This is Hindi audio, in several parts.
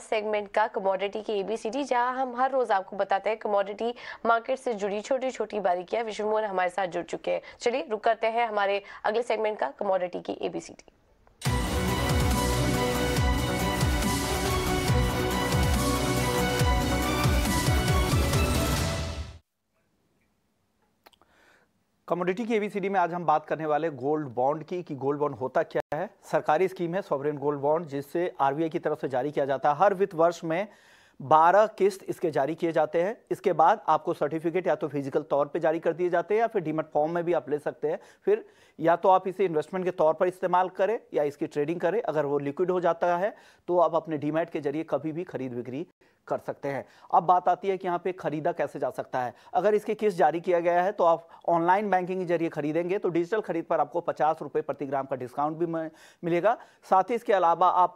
सेगमेंट का कमोडिटी की एबीसीडी जहां हम हर रोज आपको बताते हैं कमोडिटी मार्केट से जुड़ी छोटी छोटी बारीकियां विश्व मोहन हमारे साथ जुड़ चुके हैं चलिए रुक करते हैं हमारे अगले सेगमेंट का कमोडिटी की एबीसीडी कमोडिटी की एबीसीडी में आज हम बात करने वाले गोल्ड बॉन्ड की कि गोल्ड बॉन्ड होता क्या है सरकारी स्कीम है सॉवरेन गोल्ड बॉन्ड जिससे आरबीआई की तरफ से जारी किया जाता है हर वित्त वर्ष में 12 किस्त इसके जारी किए जाते हैं इसके बाद आपको सर्टिफिकेट या तो फिजिकल तौर पे जारी कर दिए जाते हैं या फिर डीमट फॉर्म में भी आप ले सकते हैं फिर या तो आप इसे इन्वेस्टमेंट के तौर पर इस्तेमाल करें या इसकी ट्रेडिंग करें अगर वो लिक्विड हो जाता है तो आप अपने डीमेट के जरिए कभी भी खरीद बिक्री कर सकते हैं अब बात आती है कि यहाँ पे खरीदा कैसे जा सकता है अगर इसकी किस्त जारी किया गया है तो आप ऑनलाइन बैंकिंग के जरिए खरीदेंगे तो डिजिटल खरीद पर आपको पचास रुपये प्रति ग्राम का डिस्काउंट भी मिलेगा साथ ही इसके अलावा आप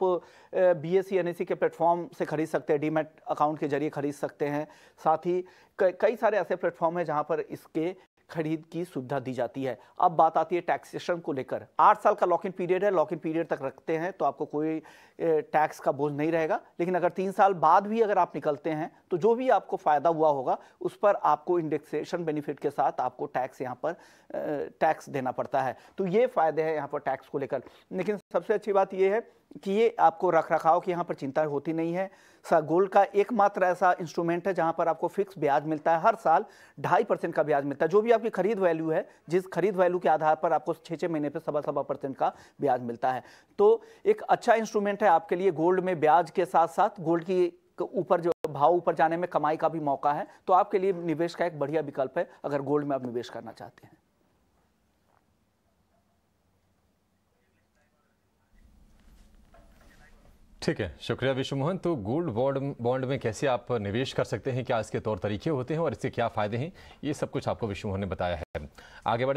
बी एस सी एन के प्लेटफॉर्म से खरीद सकते हैं डीमेट अकाउंट के जरिए खरीद सकते हैं साथ ही कई सारे ऐसे प्लेटफॉर्म हैं जहाँ पर इसके खरीद की सुविधा दी जाती है अब बात आती है टैक्सेशन को लेकर आठ साल का लॉक इन पीरियड है लॉक इन पीरियड तक रखते हैं तो आपको कोई टैक्स का बोझ नहीं रहेगा लेकिन अगर तीन साल बाद भी अगर आप निकलते हैं तो जो भी आपको फ़ायदा हुआ होगा उस पर आपको इंडेक्सेशन बेनिफिट के साथ आपको टैक्स यहाँ पर टैक्स देना पड़ता है तो ये फ़ायदे हैं यहाँ पर टैक्स को लेकर लेकिन सबसे अच्छी बात यह है कि ये आपको रख रखाव की यहाँ पर चिंता होती नहीं है सा गोल्ड का एकमात्र ऐसा इंस्ट्रूमेंट है जहां पर आपको फिक्स ब्याज मिलता है हर साल ढाई परसेंट का ब्याज मिलता है जो भी आपकी खरीद वैल्यू है जिस खरीद वैल्यू के आधार पर आपको छः छः महीने पर सवा सवा परसेंट का ब्याज मिलता है तो एक अच्छा इंस्ट्रूमेंट है आपके लिए गोल्ड में ब्याज के साथ साथ गोल्ड की ऊपर जो भाव ऊपर जाने में कमाई का भी मौका है तो आपके लिए निवेश का एक बढ़िया विकल्प है अगर गोल्ड में आप निवेश करना चाहते हैं ठीक है शुक्रिया विश्वमोहन मोहन तो गोल्ड बॉन्ड बॉन्ड में कैसे आप निवेश कर सकते हैं क्या इसके तौर तरीके होते हैं और इसके क्या फ़ायदे हैं ये सब कुछ आपको विश्व मोहन ने बताया है आगे बढ़े